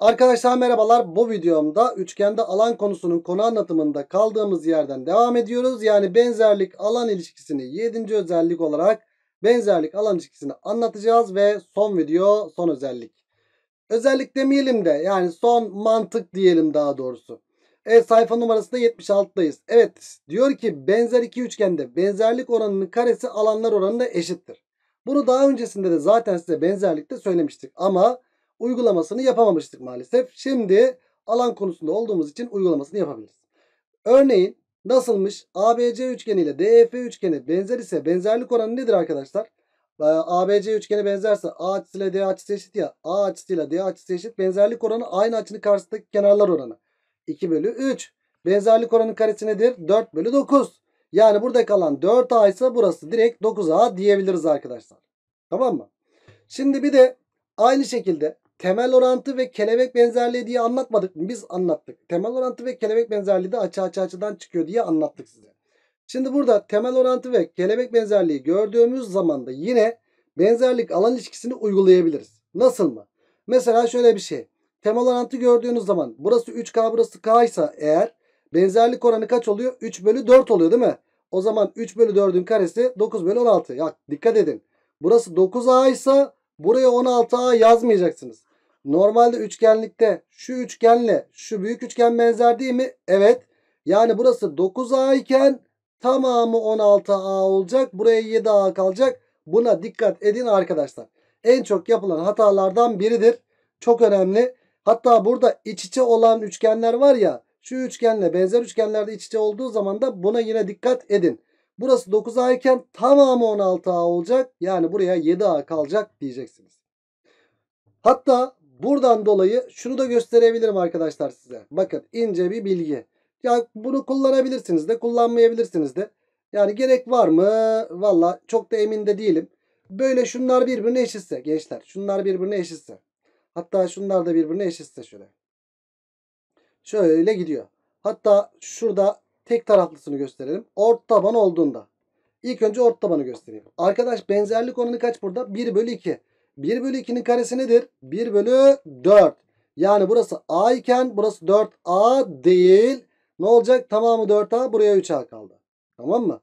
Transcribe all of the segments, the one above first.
Arkadaşlar merhabalar. Bu videomda üçgende alan konusunun konu anlatımında kaldığımız yerden devam ediyoruz. Yani benzerlik alan ilişkisini 7. özellik olarak benzerlik alan ilişkisini anlatacağız ve son video son özellik. Özellik demeyelim de yani son mantık diyelim daha doğrusu. Evet sayfa numarasında 76'dayız. Evet diyor ki benzer iki üçgende benzerlik oranının karesi alanlar oranına eşittir. Bunu daha öncesinde de zaten size benzerlikte söylemiştik ama uygulamasını yapamamıştık maalesef. Şimdi alan konusunda olduğumuz için uygulamasını yapabiliriz. Örneğin nasılmış? ABC üçgeni ile DEF üçgeni benzer ise benzerlik oranı nedir arkadaşlar? Ee, ABC üçgeni benzerse A açısı ile D açısı eşit ya. A açısı ile D açısı eşit. Benzerlik oranı aynı açının karşısındaki kenarlar oranı. 2 bölü 3. Benzerlik oranının karesi nedir? 4 bölü 9. Yani burada kalan 4A ise burası direkt 9A diyebiliriz arkadaşlar. Tamam mı? Şimdi bir de aynı şekilde temel orantı ve kelebek benzerliği diye anlatmadık mı? Biz anlattık. Temel orantı ve kelebek benzerliği de açı açı açıdan çıkıyor diye anlattık size. Şimdi burada temel orantı ve kelebek benzerliği gördüğümüz zaman da yine benzerlik alan ilişkisini uygulayabiliriz. Nasıl mı? Mesela şöyle bir şey. Temel orantı gördüğünüz zaman burası 3K burası K ise eğer benzerlik oranı kaç oluyor? 3 bölü 4 oluyor değil mi? O zaman 3 bölü 4'ün karesi 9 bölü 16. Ya dikkat edin. Burası 9A ise buraya 16A yazmayacaksınız. Normalde üçgenlikte şu üçgenle şu büyük üçgen benzer değil mi? Evet. Yani burası 9A iken tamamı 16A olacak. Buraya 7A kalacak. Buna dikkat edin arkadaşlar. En çok yapılan hatalardan biridir. Çok önemli. Hatta burada iç içe olan üçgenler var ya. Şu üçgenle benzer üçgenlerde iç içe olduğu zaman da buna yine dikkat edin. Burası 9A iken tamamı 16A olacak. Yani buraya 7A kalacak diyeceksiniz. Hatta Buradan dolayı şunu da gösterebilirim arkadaşlar size. Bakın ince bir bilgi. Ya bunu kullanabilirsiniz de kullanmayabilirsiniz de. Yani gerek var mı? Valla çok da emin de değilim. Böyle şunlar birbirine eşitse gençler. Şunlar birbirine eşitse. Hatta şunlar da birbirine eşitse şöyle. Şöyle gidiyor. Hatta şurada tek taraflısını gösterelim. Ort taban olduğunda. İlk önce ort tabanı göstereyim. Arkadaş benzerlik oranı kaç burada? 1 bölü 2. 1 bölü 2'nin karesi nedir? 1 bölü 4. Yani burası A iken burası 4A değil. Ne olacak? Tamamı 4A buraya 3A kaldı. Tamam mı?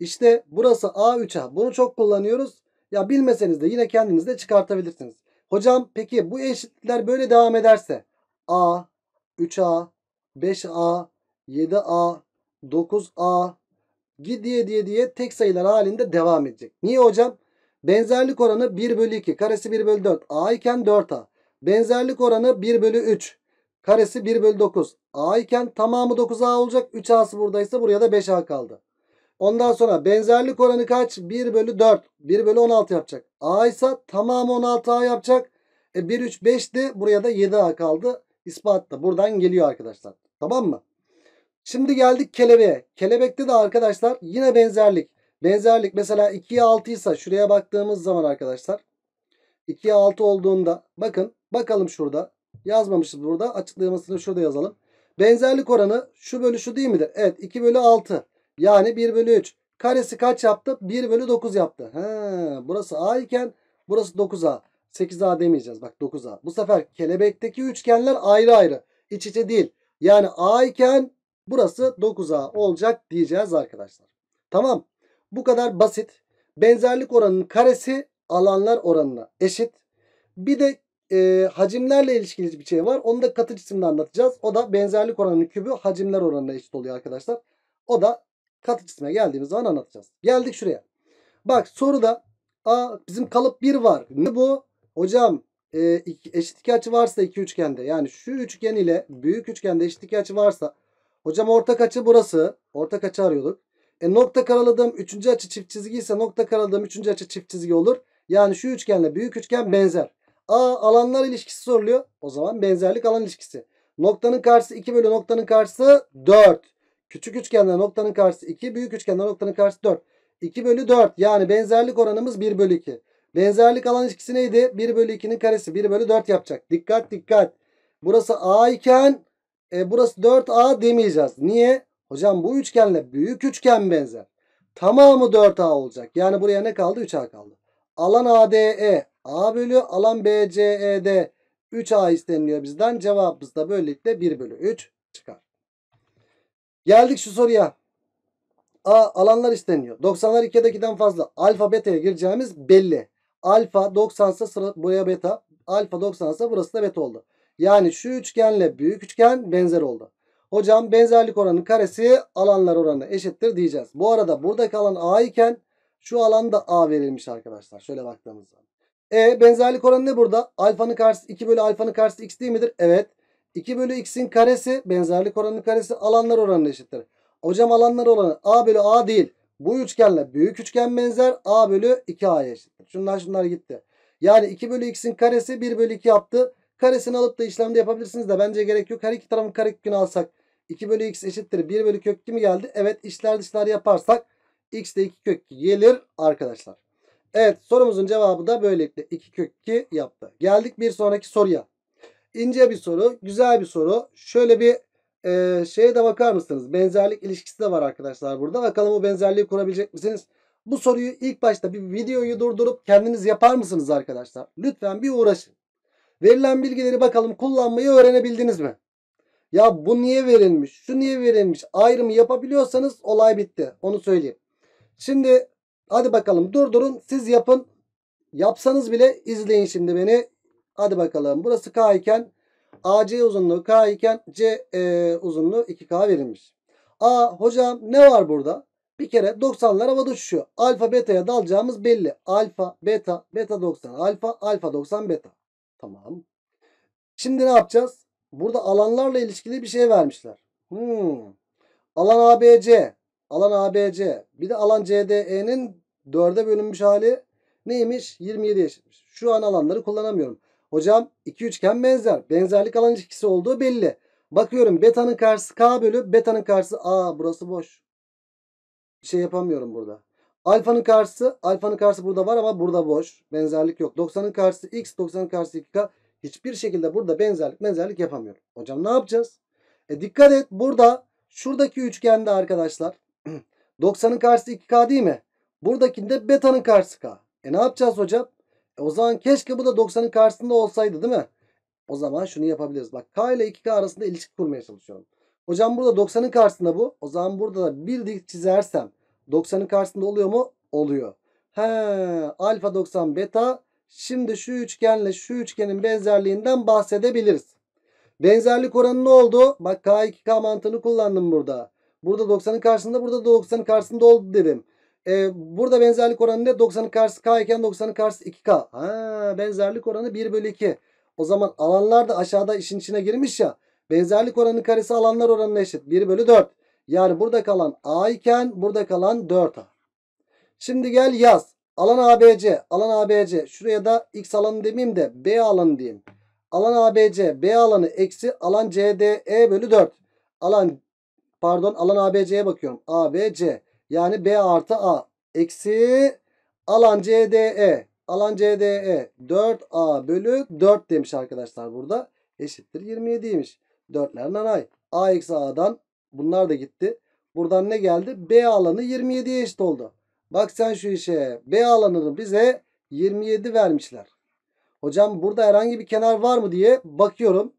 İşte burası A 3A. Bunu çok kullanıyoruz. Ya bilmeseniz de yine kendiniz de çıkartabilirsiniz. Hocam peki bu eşitlikler böyle devam ederse A, 3A, 5A, 7A, 9A, diye diye diye tek sayılar halinde devam edecek. Niye hocam? Benzerlik oranı 1 bölü 2 karesi 1 bölü 4 a iken 4a. Benzerlik oranı 1 bölü 3 karesi 1 bölü 9 a iken tamamı 9a olacak. 3a'sı buradaysa buraya da 5a kaldı. Ondan sonra benzerlik oranı kaç? 1 bölü 4. 1 bölü 16 yapacak. A ise tamamı 16A yapacak. E 1, 3, 5'ti. Buraya da 7A kaldı. İspat da buradan geliyor arkadaşlar. Tamam mı? Şimdi geldik kelebeğe. Kelebekte de arkadaşlar yine benzerlik. Benzerlik mesela 2'ye 6 ise şuraya baktığımız zaman arkadaşlar 2'ye 6 olduğunda bakın bakalım şurada yazmamışız burada açıklamasını şurada yazalım. Benzerlik oranı şu bölü şu değil midir? Evet 2 bölü 6 yani 1 bölü 3 karesi kaç yaptı? 1 bölü 9 yaptı. He, burası A iken burası 9A. 8A demeyeceğiz bak 9A. Bu sefer kelebekteki üçgenler ayrı ayrı iç içe değil. Yani A iken burası 9A olacak diyeceğiz arkadaşlar. Tamam bu kadar basit. Benzerlik oranının karesi alanlar oranına eşit. Bir de e, hacimlerle ilişkili bir şey var. Onu da katı cisimle anlatacağız. O da benzerlik oranının kübü hacimler oranına eşit oluyor arkadaşlar. O da katı cisme geldiğimiz zaman anlatacağız. Geldik şuraya. Bak soruda a, bizim kalıp 1 var. Ne bu? Hocam e, eşit iki açı varsa iki üçgende yani şu üçgen ile büyük üçgende eşit iki açı varsa hocam ortak açı burası. Ortak açı arıyorduk. E, nokta karaladığım üçüncü açı çift çizgi ise nokta karaladığım üçüncü açı çift çizgi olur. Yani şu üçgenle büyük üçgen benzer. A alanlar ilişkisi soruluyor. O zaman benzerlik alan ilişkisi. Noktanın karşısı 2 bölü noktanın karşısı 4. Küçük üçgenle noktanın karşısı 2. Büyük üçgenle noktanın karşısı 4. 2 bölü 4. Yani benzerlik oranımız 1 bölü 2. Benzerlik alan ilişkisi neydi? 1 bölü 2'nin karesi. 1 bölü 4 yapacak. Dikkat dikkat. Burası A iken e, burası 4A demeyeceğiz. Niye? Hocam bu üçgenle büyük üçgen benzer. Tamamı 4A olacak. Yani buraya ne kaldı? 3A kaldı. Alan ADE A bölü alan BCE'de 3A isteniliyor bizden. Cevabımız da böylelikle 1 bölü 3 çıkar. Geldik şu soruya. A alanlar isteniyor. 90'lar 2'ye fazla. Alfa beta'ya gireceğimiz belli. Alfa 90 sıra buraya beta. Alfa 90 burası da beta oldu. Yani şu üçgenle büyük üçgen benzer oldu. Hocam benzerlik oranının karesi alanlar oranı eşittir diyeceğiz. Bu arada buradaki alan A iken şu alanda A verilmiş arkadaşlar. Şöyle baktığımızda. E benzerlik oranı ne burada? Alfanın karşısı 2 bölü alfanın karşısı x değil midir? Evet. 2 bölü x'in karesi benzerlik oranının karesi alanlar oranı eşittir. Hocam alanlar oranı A bölü A değil. Bu üçgenle büyük üçgen benzer A bölü 2 a eşittir. Şunlar şunlar gitti. Yani 2 bölü x'in karesi 1 bölü 2 yaptı. Karesini alıp da işlemde yapabilirsiniz de bence gerek yok. Her iki tarafın kareküpünü alsak 2 bölü x eşittir 1 bölü kök 2 mi geldi? Evet işler dışlar yaparsak x de 2 kök 2 gelir arkadaşlar. Evet sorumuzun cevabı da böylelikle 2 kök 2 yaptı. Geldik bir sonraki soruya. İnce bir soru güzel bir soru. Şöyle bir e, şeye de bakar mısınız? Benzerlik ilişkisi de var arkadaşlar burada. Bakalım bu benzerliği kurabilecek misiniz? Bu soruyu ilk başta bir videoyu durdurup kendiniz yapar mısınız arkadaşlar? Lütfen bir uğraşın. Verilen bilgileri bakalım kullanmayı öğrenebildiniz mi? Ya bu niye verilmiş? Şu niye verilmiş? Ayrımı yapabiliyorsanız olay bitti. Onu söyleyeyim. Şimdi hadi bakalım durdurun. Siz yapın. Yapsanız bile izleyin şimdi beni. Hadi bakalım. Burası K iken AC uzunluğu K iken C e, uzunluğu 2K verilmiş. A hocam ne var burada? Bir kere 90'lar havada uçuşuyor. Alfa beta'ya dalacağımız belli. Alfa beta beta 90 alfa alfa 90 beta. Tamam. Şimdi ne yapacağız? Burada alanlarla ilişkili bir şey vermişler. Hmm. Alan ABC. Alan ABC. Bir de alan CDE'nin 4'e bölünmüş hali neymiş? 27. eşitmiş. Şu an alanları kullanamıyorum. Hocam iki üçgen benzer. Benzerlik alan ilişkisi olduğu belli. Bakıyorum betanın karşısı K bölü betanın karşısı A. Burası boş. Bir şey yapamıyorum burada. Alfanın karşısı, alfanın karşısı burada var ama burada boş. Benzerlik yok. 90'ın karşısı X, 90'ın karşısı 2K. Hiçbir şekilde burada benzerlik benzerlik yapamıyorum. Hocam ne yapacağız? E dikkat et burada şuradaki üçgende arkadaşlar 90'ın karşısı 2K değil mi? Buradakinde beta'nın karşısı K. E ne yapacağız hocam? E o zaman keşke bu da 90'ın karşısında olsaydı değil mi? O zaman şunu yapabiliriz. Bak K ile 2K arasında ilişki kurmaya çalışıyorum. Hocam burada 90'ın karşısında bu. O zaman burada da bir dik çizersem 90'ın karşısında oluyor mu? Oluyor. He, alfa 90 beta Şimdi şu üçgenle şu üçgenin benzerliğinden bahsedebiliriz. Benzerlik oranı ne oldu? Bak K2K mantığını kullandım burada. Burada 90'ın karşısında burada da 90'ın karşısında oldu dedim. Ee, burada benzerlik oranı ne? 90'ın karşısı K iken 90'ın karşısı 2K. Ha, benzerlik oranı 1 bölü 2. O zaman alanlar da aşağıda işin içine girmiş ya. Benzerlik oranı karesi alanlar oranına eşit. 1 bölü 4. Yani burada kalan A iken burada kalan 4A. Şimdi gel yaz. Alan ABC, alan ABC. Şuraya da x alanı demeyeyim de b alanı diyeyim. Alan ABC, b alanı eksi alan CDE bölü 4. Alan pardon alan ABC'ye bakıyorum. ABC yani B artı A eksi alan CDE. Alan CDE 4A bölü 4 demiş arkadaşlar burada. Eşittir 27'ymiş. 4'ler nanay. A eksi A'dan bunlar da gitti. Buradan ne geldi? B alanı 27'ye eşit oldu. Bak sen şu işe. B alanını bize 27 vermişler. Hocam burada herhangi bir kenar var mı diye bakıyorum.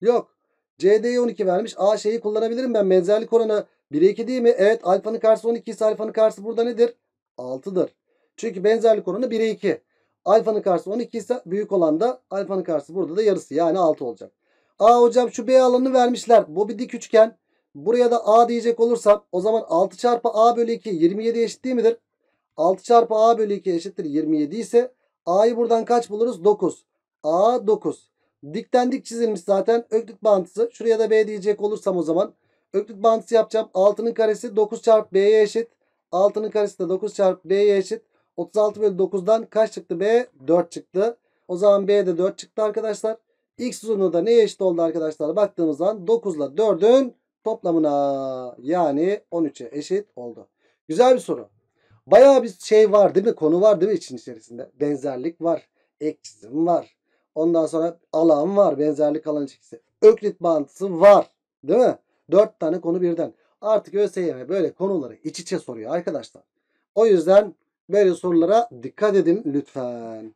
Yok. CD'ye 12 vermiş. A şeyi kullanabilirim ben. Benzerlik oranı 1'e 2 değil mi? Evet. Alfanın karşısı 12 ise alfanın karşısı burada nedir? 6'dır. Çünkü benzerlik oranı 1'e 2. Alfanın karşısı 12 ise büyük olan da alfanın karşısı burada da yarısı. Yani 6 olacak. A hocam şu B alanını vermişler. Bu bir dik üçgen. Buraya da A diyecek olursam o zaman 6 çarpı A bölü 2 27 eşit değil midir? 6 çarpı A bölü 2 eşittir 27 ise A'yı buradan kaç buluruz? 9. A 9. Dikten dik çizilmiş zaten öklük bağıntısı. Şuraya da B diyecek olursam o zaman öklük bağıntısı yapacağım. 6'nın karesi 9 çarpı B'ye eşit. 6'nın karesi de 9 çarpı B'ye eşit. 36 bölü 9'dan kaç çıktı B? 4 çıktı. O zaman B'de 4 çıktı arkadaşlar. X uzunluğu da neye eşit oldu arkadaşlar? Baktığımız zaman 9 ile 4'ün toplamına yani 13'e eşit oldu. Güzel bir soru. Bayağı bir şey var değil mi? Konu var değil mi için içerisinde? Benzerlik var. Eksizim var. Ondan sonra alan var. Benzerlik alan ilişkisi. Öklit bağıntısı var. Değil mi? Dört tane konu birden. Artık ÖSYM böyle konuları iç içe soruyor arkadaşlar. O yüzden böyle sorulara dikkat edin lütfen.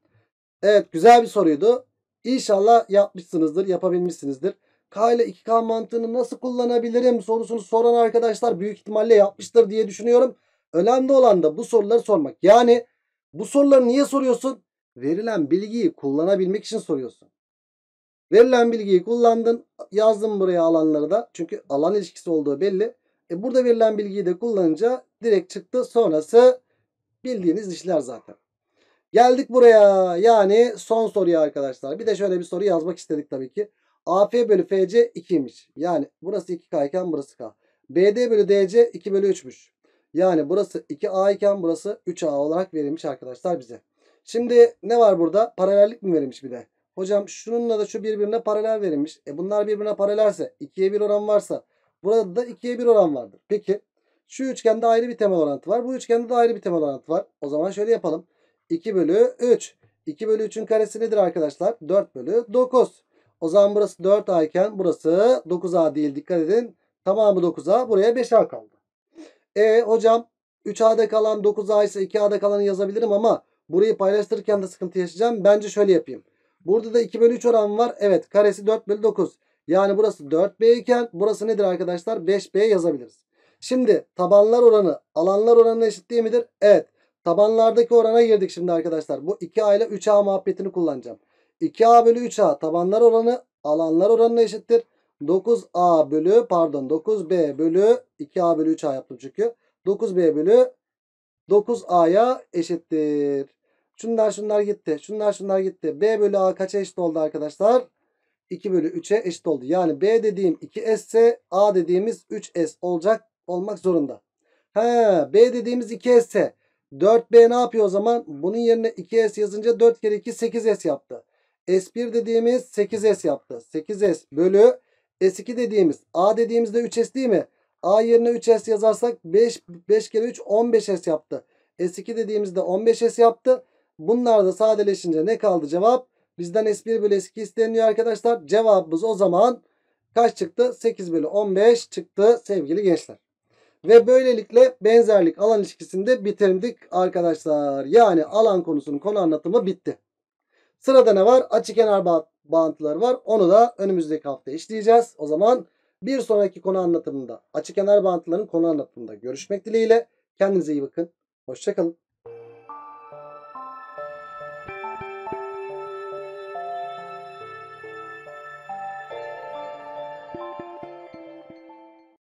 Evet güzel bir soruydu. İnşallah yapmışsınızdır, yapabilmişsinizdir. K ile 2K mantığını nasıl kullanabilirim sorusunu soran arkadaşlar büyük ihtimalle yapmıştır diye düşünüyorum. Önemli olan da bu soruları sormak. Yani bu soruları niye soruyorsun? Verilen bilgiyi kullanabilmek için soruyorsun. Verilen bilgiyi kullandın. Yazdım buraya alanları da. Çünkü alan ilişkisi olduğu belli. E burada verilen bilgiyi de kullanınca direkt çıktı. Sonrası bildiğiniz işler zaten. Geldik buraya. Yani son soruya arkadaşlar. Bir de şöyle bir soru yazmak istedik tabii ki. AF bölü FC 2'ymiş. Yani burası 2K iken burası K. BD bölü DC 2 bölü 3'müş. Yani burası 2A iken burası 3A olarak verilmiş arkadaşlar bize. Şimdi ne var burada? Paralellik mi verilmiş bir de? Hocam şununla da şu birbirine paralel verilmiş. E bunlar birbirine paralelse 2'ye 1 oran varsa burada da 2'ye 1 oran vardır. Peki şu üçgende ayrı bir temel orantı var. Bu üçgende de ayrı bir temel orantı var. O zaman şöyle yapalım. 2 bölü 3. 2 bölü 3'ün karesi nedir arkadaşlar? 4 bölü 9. O zaman burası 4A iken burası 9A değil. Dikkat edin. Tamamı 9A. Buraya 5A kaldı. E hocam 3A'da kalan 9A ise 2A'da kalanı yazabilirim ama burayı paylaştırırken de sıkıntı yaşayacağım. Bence şöyle yapayım. Burada da 2 bölü 3 oran var. Evet karesi 4 bölü 9. Yani burası 4B iken burası nedir arkadaşlar? 5B yazabiliriz. Şimdi tabanlar oranı alanlar oranına eşit değil midir? Evet. Tabanlardaki orana girdik şimdi arkadaşlar. Bu 2A ile 3A muhabbetini kullanacağım. 2a bölü 3a tabanlar oranı alanlar oranına eşittir. 9a bölü pardon 9b bölü 2a bölü 3a yaptım çünkü. 9b bölü 9a'ya eşittir. Şunlar şunlar gitti. Şunlar şunlar gitti. b bölü a kaça eşit oldu arkadaşlar? 2 bölü 3'e eşit oldu. Yani b dediğim 2s ise a dediğimiz 3s olacak olmak zorunda. He, b dediğimiz 2s ise 4b ne yapıyor o zaman? Bunun yerine 2s yazınca 4 kere 2 8s yaptı. S1 dediğimiz 8S yaptı. 8S bölü S2 dediğimiz A dediğimizde 3S değil mi? A yerine 3S yazarsak 5, 5 kere 3 15S yaptı. S2 dediğimizde 15S yaptı. Bunlar da sadeleşince ne kaldı cevap? Bizden S1 bölü S2 isteniyor arkadaşlar. Cevabımız o zaman kaç çıktı? 8 bölü 15 çıktı sevgili gençler. Ve böylelikle benzerlik alan ilişkisini de bitirdik arkadaşlar. Yani alan konusunun konu anlatımı bitti. Sırada ne var? Açı kenar bağ bağıntıları var. Onu da önümüzdeki hafta işleyeceğiz. O zaman bir sonraki konu anlatımında açı kenar bağıntıların konu anlatımında görüşmek dileğiyle. Kendinize iyi bakın. Hoşçakalın.